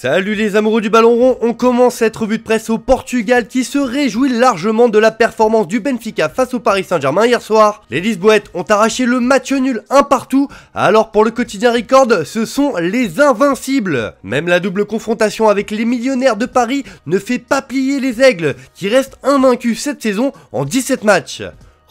Salut les amoureux du ballon rond, on commence cette revue de presse au Portugal qui se réjouit largement de la performance du Benfica face au Paris Saint-Germain hier soir. Les Lisboètes ont arraché le match nul un partout, alors pour le quotidien Record, ce sont les invincibles. Même la double confrontation avec les millionnaires de Paris ne fait pas plier les aigles, qui restent invaincus cette saison en 17 matchs.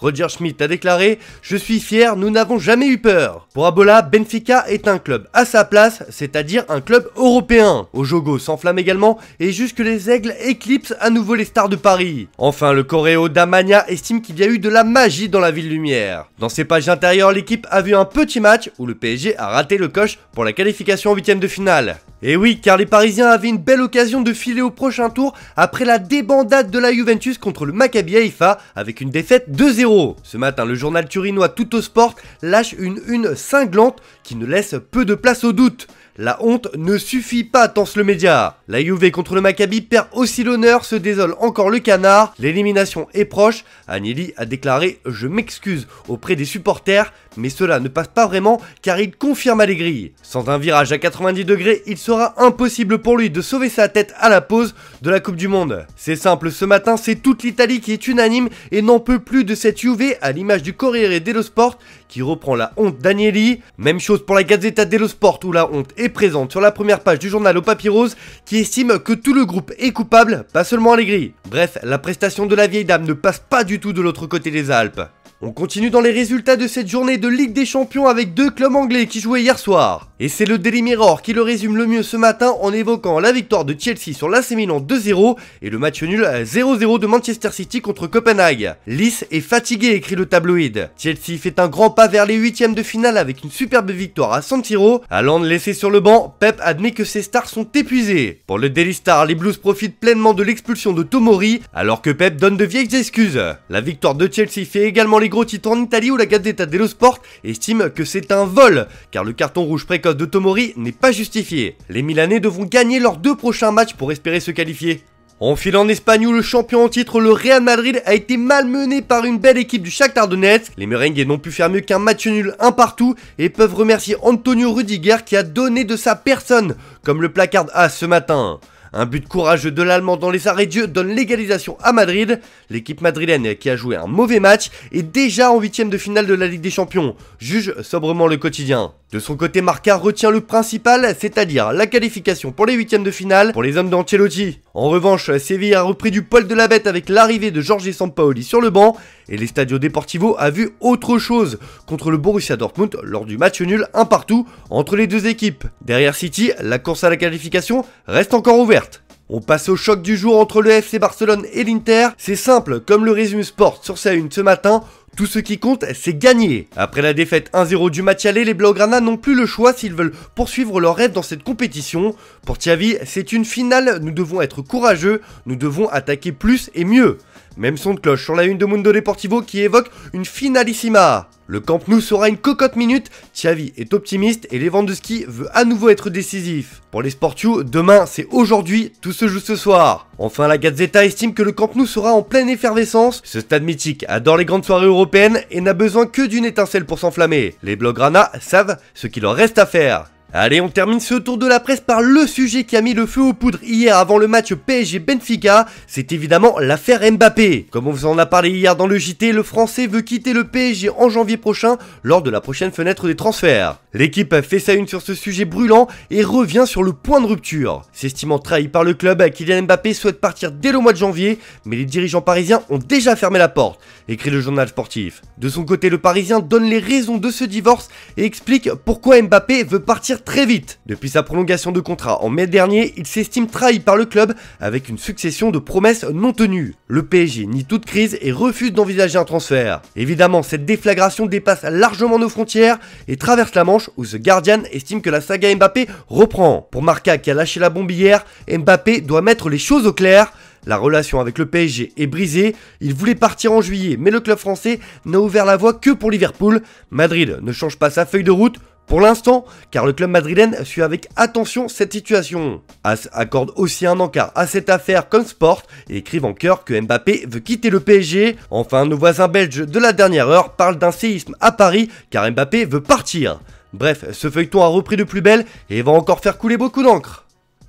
Roger Schmidt a déclaré « Je suis fier, nous n'avons jamais eu peur ». Pour Abola, Benfica est un club à sa place, c'est-à-dire un club européen. Au Jogo s'enflamme également et jusque les aigles éclipsent à nouveau les stars de Paris. Enfin, le coréo d'Amania estime qu'il y a eu de la magie dans la ville lumière. Dans ses pages intérieures, l'équipe a vu un petit match où le PSG a raté le coche pour la qualification en huitième de finale. Et eh oui, car les Parisiens avaient une belle occasion de filer au prochain tour après la débandade de la Juventus contre le Maccabi Haïfa avec une défaite 2-0. Ce matin, le journal turinois Sport lâche une une cinglante qui ne laisse peu de place au doute. La honte ne suffit pas, tense le média. La UV contre le Maccabi perd aussi l'honneur, se désole encore le canard. L'élimination est proche. Agnelli a déclaré Je m'excuse auprès des supporters, mais cela ne passe pas vraiment car il confirme Allegri. Sans un virage à 90 degrés, il sera impossible pour lui de sauver sa tête à la pause de la Coupe du Monde. C'est simple, ce matin, c'est toute l'Italie qui est unanime et n'en peut plus de cette UV à l'image du Corriere dello Sport qui reprend la honte d'Agnelli. Même chose pour la Gazzetta dello Sport où la honte est présente sur la première page du journal au papier rose qui estime que tout le groupe est coupable, pas seulement Allegri. Bref, la prestation de la vieille dame ne passe pas du tout de l'autre côté des Alpes. On continue dans les résultats de cette journée de Ligue des Champions avec deux clubs anglais qui jouaient hier soir. Et c'est le Daily Mirror qui le résume le mieux ce matin en évoquant la victoire de Chelsea sur l'AC Milan 2-0 et le match nul 0-0 de Manchester City contre Copenhague. Lisse est fatigué, écrit le tabloïd. Chelsea fait un grand pas vers les huitièmes de finale avec une superbe victoire à Santiro. Allant de laisser sur le banc, Pep admet que ses stars sont épuisées. Pour le Daily Star, les Blues profitent pleinement de l'expulsion de Tomori alors que Pep donne de vieilles excuses. La victoire de Chelsea fait également les gros titres en Italie où la Gazzetta dello Sport estime que c'est un vol car le carton rouge précoce de Tomori n'est pas justifié. Les Milanais devront gagner leurs deux prochains matchs pour espérer se qualifier. En file en Espagne où le champion en titre, le Real Madrid, a été malmené par une belle équipe du Shakhtar Donetsk, les merengues n'ont pu faire mieux qu'un match nul un partout et peuvent remercier Antonio Rudiger qui a donné de sa personne, comme le placard A ce matin. Un but courageux de l'Allemand dans les arrêts de jeu donne l'égalisation à Madrid. L'équipe madrilène qui a joué un mauvais match est déjà en huitième de finale de la Ligue des Champions. Juge sobrement le quotidien. De son côté, Marca retient le principal, c'est-à-dire la qualification pour les huitièmes de finale pour les hommes d'Ancelotti. En revanche, Séville a repris du poil de la bête avec l'arrivée de Jorge Sampaoli sur le banc et les Stadio Deportivo a vu autre chose contre le Borussia Dortmund lors du match nul un partout entre les deux équipes. Derrière City, la course à la qualification reste encore ouverte. On passe au choc du jour entre le FC Barcelone et l'Inter. C'est simple, comme le résume Sport sur sa une ce matin, tout ce qui compte, c'est gagner. Après la défaite 1-0 du match aller, les Blaugrana n'ont plus le choix s'ils veulent poursuivre leur rêve dans cette compétition. Pour Xavi, c'est une finale, nous devons être courageux, nous devons attaquer plus et mieux. Même son de cloche sur la une de Mundo Deportivo qui évoque une finalissima. Le Camp Nou sera une cocotte minute, Xavi est optimiste et de ski veut à nouveau être décisif. Pour les Sportius, demain c'est aujourd'hui, tout se joue ce soir. Enfin, la Gazzetta estime que le Camp Nou sera en pleine effervescence. Ce stade mythique adore les grandes soirées européennes et n'a besoin que d'une étincelle pour s'enflammer. Les Blaugrana savent ce qu'il leur reste à faire. Allez, on termine ce tour de la presse par le sujet qui a mis le feu aux poudres hier avant le match PSG-Benfica, c'est évidemment l'affaire Mbappé. Comme on vous en a parlé hier dans le JT, le Français veut quitter le PSG en janvier prochain lors de la prochaine fenêtre des transferts. L'équipe fait sa une sur ce sujet brûlant et revient sur le point de rupture. S'estimant trahi par le club, Kylian Mbappé souhaite partir dès le mois de janvier, mais les dirigeants parisiens ont déjà fermé la porte, écrit le journal sportif. De son côté, le Parisien donne les raisons de ce divorce et explique pourquoi Mbappé veut partir très vite. Depuis sa prolongation de contrat en mai dernier, il s'estime trahi par le club avec une succession de promesses non tenues. Le PSG nie toute crise et refuse d'envisager un transfert. Évidemment, cette déflagration dépasse largement nos frontières et traverse la Manche où The Guardian estime que la saga Mbappé reprend. Pour Marca qui a lâché la bombe hier, Mbappé doit mettre les choses au clair. La relation avec le PSG est brisée, il voulait partir en juillet mais le club français n'a ouvert la voie que pour Liverpool. Madrid ne change pas sa feuille de route, pour l'instant, car le club madrilène suit avec attention cette situation. As accorde aussi un encart à cette affaire comme sport et écrivent en cœur que Mbappé veut quitter le PSG. Enfin, nos voisins belges de la dernière heure parlent d'un séisme à Paris car Mbappé veut partir. Bref, ce feuilleton a repris de plus belle et va encore faire couler beaucoup d'encre.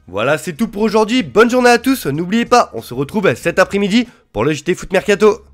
Voilà, c'est tout pour aujourd'hui. Bonne journée à tous. N'oubliez pas, on se retrouve cet après-midi pour le JT Foot Mercato.